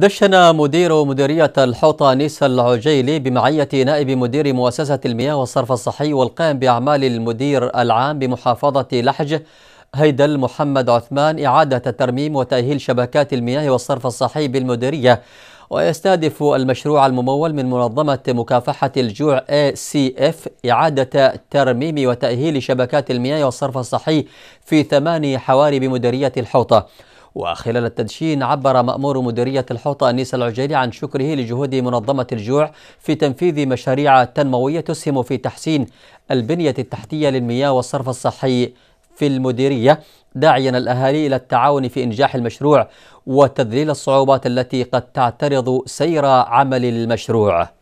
دشن مدير مديرية الحوطة نيس العجيلي بمعية نائب مدير مؤسسة المياه والصرف الصحي والقائم بأعمال المدير العام بمحافظة لحج هيدل محمد عثمان إعادة ترميم وتأهيل شبكات المياه والصرف الصحي بالمديرية ويستهدف المشروع الممول من منظمة مكافحة الجوع ACF إعادة ترميم وتأهيل شبكات المياه والصرف الصحي في ثماني حواري بمديرية الحوطة وخلال التدشين عبر مأمور مديرية الحوطة أنيس العجيري عن شكره لجهود منظمة الجوع في تنفيذ مشاريع تنموية تسهم في تحسين البنية التحتية للمياه والصرف الصحي في المديرية داعيا الأهالي إلى التعاون في إنجاح المشروع وتذليل الصعوبات التي قد تعترض سير عمل المشروع